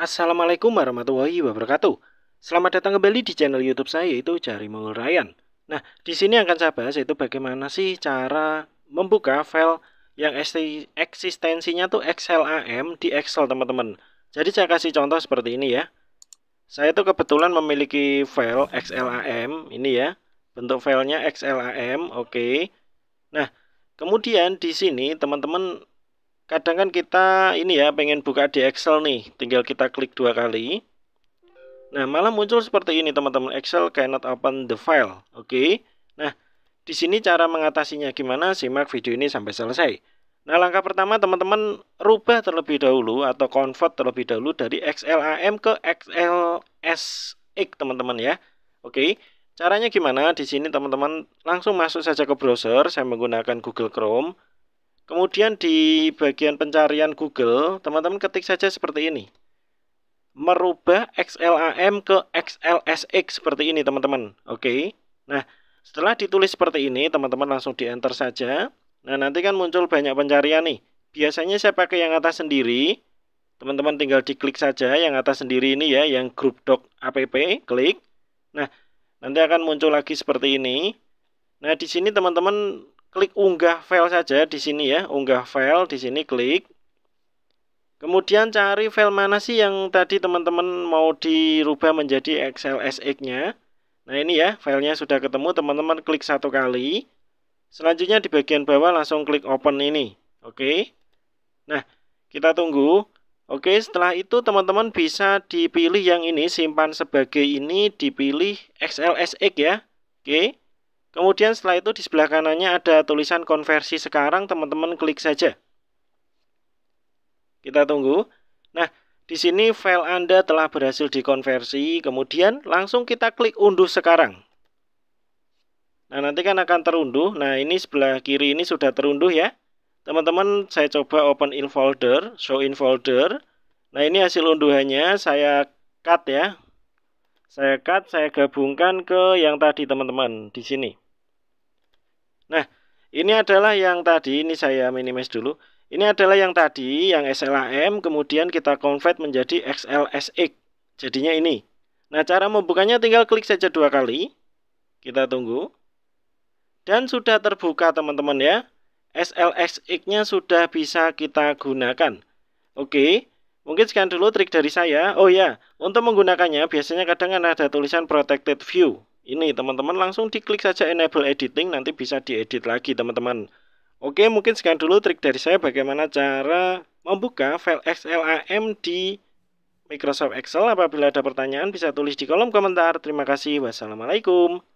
Assalamualaikum warahmatullahi wabarakatuh. Selamat datang kembali di channel YouTube saya yaitu Jari Mongol Ryan. Nah, di sini akan saya bahas yaitu bagaimana sih cara membuka file yang eksistensinya tuh XLAM di Excel, teman-teman. Jadi saya kasih contoh seperti ini ya. Saya tuh kebetulan memiliki file XLAM ini ya. Bentuk filenya XLAM, oke. Okay. Nah, kemudian di sini teman-teman kadang kan kita ini ya pengen buka di Excel nih tinggal kita klik dua kali nah malah muncul seperti ini teman-teman Excel cannot open the file oke nah di sini cara mengatasinya gimana simak video ini sampai selesai Nah, langkah pertama teman-teman rubah terlebih dahulu atau convert terlebih dahulu dari XLAM ke XLSX teman-teman ya. Oke. Caranya gimana? Di sini teman-teman langsung masuk saja ke browser, saya menggunakan Google Chrome. Kemudian di bagian pencarian Google, teman-teman ketik saja seperti ini. Merubah XLAM ke XLSX seperti ini, teman-teman. Oke. Nah, setelah ditulis seperti ini, teman-teman langsung di enter saja. Nah, nanti kan muncul banyak pencarian nih. Biasanya saya pakai yang atas sendiri. Teman-teman tinggal diklik saja yang atas sendiri ini ya, yang grup doc app, klik. Nah, nanti akan muncul lagi seperti ini. Nah, di sini teman-teman klik unggah file saja di sini ya, unggah file di sini klik. Kemudian cari file mana sih yang tadi teman-teman mau dirubah menjadi sx nya Nah ini ya, filenya sudah ketemu, teman-teman klik satu kali. Selanjutnya di bagian bawah langsung klik open ini. Oke. Nah, kita tunggu. Oke, setelah itu teman-teman bisa dipilih yang ini, simpan sebagai ini, dipilih XLSX ya. Oke. Kemudian setelah itu di sebelah kanannya ada tulisan konversi sekarang, teman-teman klik saja. Kita tunggu. Nah, di sini file Anda telah berhasil dikonversi, kemudian langsung kita klik unduh sekarang. Nah, nanti kan akan terunduh. Nah, ini sebelah kiri ini sudah terunduh ya. Teman-teman, saya coba open in folder, show in folder. Nah, ini hasil unduhannya, saya cut ya saya cut, saya gabungkan ke yang tadi teman-teman di sini. Nah, ini adalah yang tadi, ini saya minimize dulu. Ini adalah yang tadi, yang SLAM, kemudian kita convert menjadi XLSX. Jadinya ini. Nah, cara membukanya tinggal klik saja dua kali. Kita tunggu. Dan sudah terbuka teman-teman ya. SLSX-nya sudah bisa kita gunakan. Oke, Mungkin sekian dulu trik dari saya. Oh ya, untuk menggunakannya biasanya kadang kan ada tulisan protected view. Ini teman-teman langsung diklik saja enable editing nanti bisa diedit lagi teman-teman. Oke, mungkin sekian dulu trik dari saya bagaimana cara membuka file XLAM di Microsoft Excel. Apabila ada pertanyaan bisa tulis di kolom komentar. Terima kasih. Wassalamualaikum.